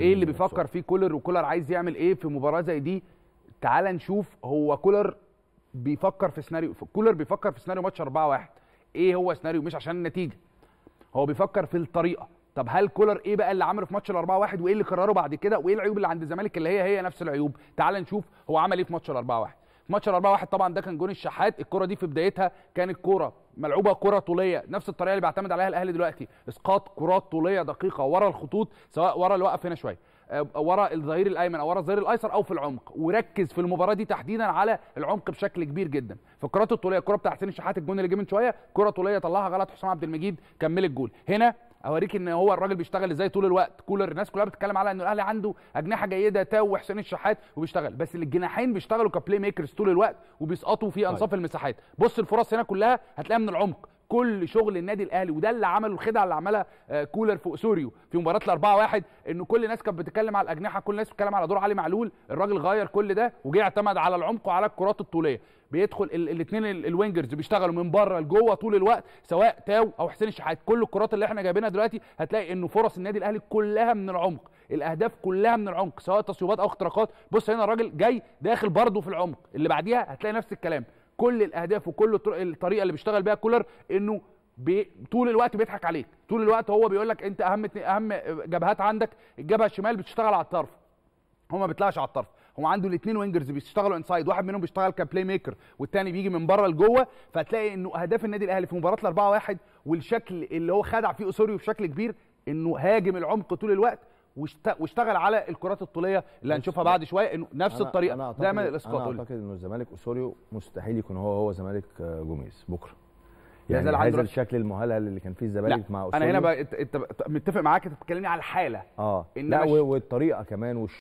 ايه اللي بيفكر فيه كولر وكولر عايز يعمل ايه في مباراه زي دي تعال نشوف هو كولر بيفكر في سيناريو كولر بيفكر في سيناريو ماتش 4 1 ايه هو سيناريو مش عشان النتيجه هو بيفكر في الطريقه طب هل كولر ايه بقى اللي عمله في ماتش الأربعة 4 1 وايه اللي قرره بعد كده وايه العيوب اللي عند الزمالك اللي هي هي نفس العيوب تعال نشوف هو عمل ايه في ماتش الأربعة 4 1 ماتش 4 1 طبعا ده كان جون الشحات الكره دي في بدايتها كانت كوره ملعوبه كره طوليه نفس الطريقه اللي بيعتمد عليها الاهلي دلوقتي اسقاط كرات طوليه دقيقه ورا الخطوط سواء ورا الوقف هنا شويه آه، ورا الظهير الايمن او ورا الظهير الايسر او في العمق وركز في المباراه دي تحديدا على العمق بشكل كبير جدا في الكرات الطوليه الكره بتاع حسين الشحات الجون اللي جه من شويه كره طوليه طلعها غلط حسام عبد المجيد كمل الجول هنا اوريك ان هو الراجل بيشتغل ازاي طول الوقت كولر الناس كلها بتتكلم على ان الاهلي عنده اجنحه جيده تاو وحسين الشحات وبيشتغل بس الجناحين بيشتغلوا كبلاي ميكرز طول الوقت وبيسقطوا في طيب. انصاف المساحات بص الفرص هنا كلها هتلاقيها من العمق كل شغل النادي الاهلي وده اللي عمله الخدعه اللي عملها آه، كولر في اسوريو في مباراه الاربعة واحد ان كل الناس كانت بتتكلم على الاجنحه كل الناس بتتكلم على دور علي معلول الراجل غير كل ده وجه اعتمد على العمق وعلى الكرات الطوليه بيدخل الاثنين الوينجرز بيشتغلوا من بره لجوه طول الوقت سواء تاو او حسين الشحات كل الكرات اللي احنا جايبينها دلوقتي هتلاقي انه فرص النادي الاهلي كلها من العمق الاهداف كلها من العمق سواء تصويبات او اختراقات بص هنا الراجل جاي داخل برضه في العمق اللي بعديها هتلاقي نفس الكلام كل الاهداف وكل الطريقه اللي بيشتغل بيها كولر انه بي... طول الوقت بيضحك عليك طول الوقت هو بيقول لك انت اهم اهم جبهات عندك الجبهه الشمال بتشتغل على الطرف هو ما بيطلعش على الطرف هو عنده الاثنين وينجرز بيشتغلوا انسايد واحد منهم بيشتغل كبلاي ميكر والثاني بيجي من بره لجوه فتلاقي انه اهداف النادي الاهلي في مباراه الأربعة واحد والشكل اللي هو خدع فيه اسوريو بشكل كبير انه هاجم العمق طول الوقت واشتغل على الكرات الطوليه اللي هنشوفها بعد شويه نفس أنا الطريقه أنا دايما الاسقاط انا اعتقد انه الزمالك اوسوريو مستحيل يكون هو هو زمالك آه، جوميز بكره يعني هذا الشكل المهلهل اللي كان فيه الزمالك مع اوسوريو انا هنا بقى متفق معاك انت بتتكلمني على الحاله اه لا مش... والطريقه كمان